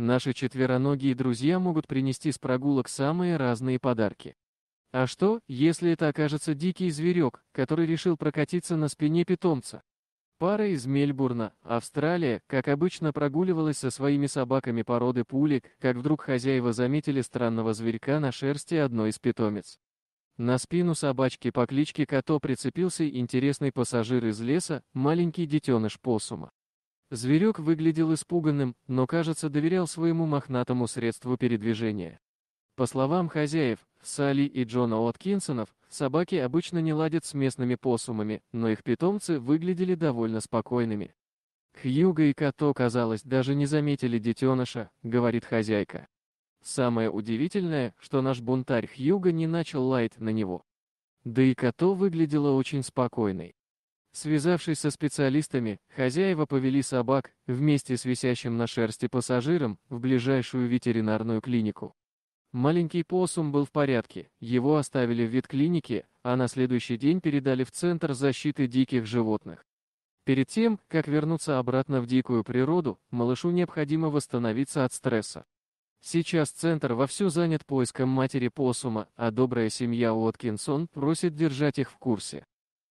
Наши четвероногие друзья могут принести с прогулок самые разные подарки. А что, если это окажется дикий зверек, который решил прокатиться на спине питомца? Пара из Мельбурна, Австралия, как обычно прогуливалась со своими собаками породы пулик, как вдруг хозяева заметили странного зверька на шерсти одной из питомец. На спину собачки по кличке Като прицепился интересный пассажир из леса, маленький детеныш посума. Зверек выглядел испуганным, но, кажется, доверял своему мохнатому средству передвижения. По словам хозяев, Салли и Джона Откинсонов, собаки обычно не ладят с местными посумами, но их питомцы выглядели довольно спокойными. Хьюга и Като, казалось, даже не заметили детеныша, говорит хозяйка. Самое удивительное, что наш бунтарь Хьюга не начал лаять на него. Да и Като выглядела очень спокойной. Связавшись со специалистами, хозяева повели собак, вместе с висящим на шерсти пассажиром, в ближайшую ветеринарную клинику. Маленький посум был в порядке, его оставили в ветклинике, а на следующий день передали в Центр защиты диких животных. Перед тем, как вернуться обратно в дикую природу, малышу необходимо восстановиться от стресса. Сейчас Центр вовсю занят поиском матери посума, а добрая семья Уоткинсон просит держать их в курсе.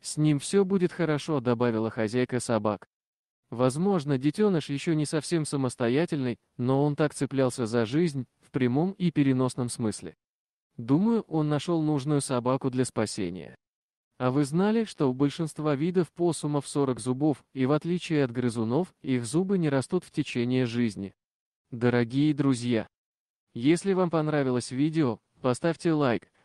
«С ним все будет хорошо», — добавила хозяйка собак. Возможно, детеныш еще не совсем самостоятельный, но он так цеплялся за жизнь, в прямом и переносном смысле. Думаю, он нашел нужную собаку для спасения. А вы знали, что у большинства видов посумов 40 зубов, и в отличие от грызунов, их зубы не растут в течение жизни? Дорогие друзья! Если вам понравилось видео, поставьте лайк,